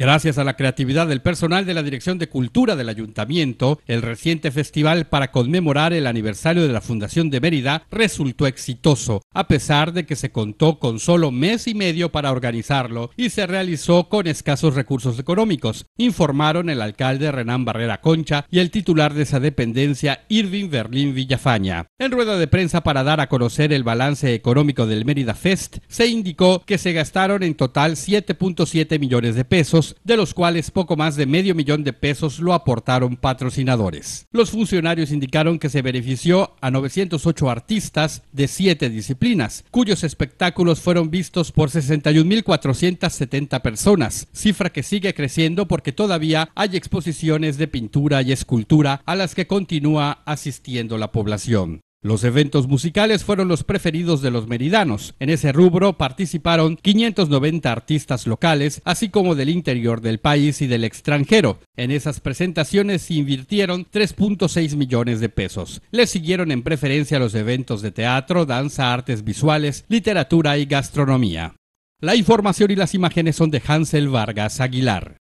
Gracias a la creatividad del personal de la Dirección de Cultura del Ayuntamiento, el reciente festival para conmemorar el aniversario de la Fundación de Mérida resultó exitoso, a pesar de que se contó con solo mes y medio para organizarlo y se realizó con escasos recursos económicos, informaron el alcalde Renán Barrera Concha y el titular de esa dependencia Irving Berlín Villafaña. En rueda de prensa para dar a conocer el balance económico del Mérida Fest, se indicó que se gastaron en total 7.7 millones de pesos de los cuales poco más de medio millón de pesos lo aportaron patrocinadores. Los funcionarios indicaron que se benefició a 908 artistas de siete disciplinas, cuyos espectáculos fueron vistos por 61.470 personas, cifra que sigue creciendo porque todavía hay exposiciones de pintura y escultura a las que continúa asistiendo la población. Los eventos musicales fueron los preferidos de los meridanos. En ese rubro participaron 590 artistas locales, así como del interior del país y del extranjero. En esas presentaciones se invirtieron 3.6 millones de pesos. Le siguieron en preferencia los eventos de teatro, danza, artes visuales, literatura y gastronomía. La información y las imágenes son de Hansel Vargas Aguilar.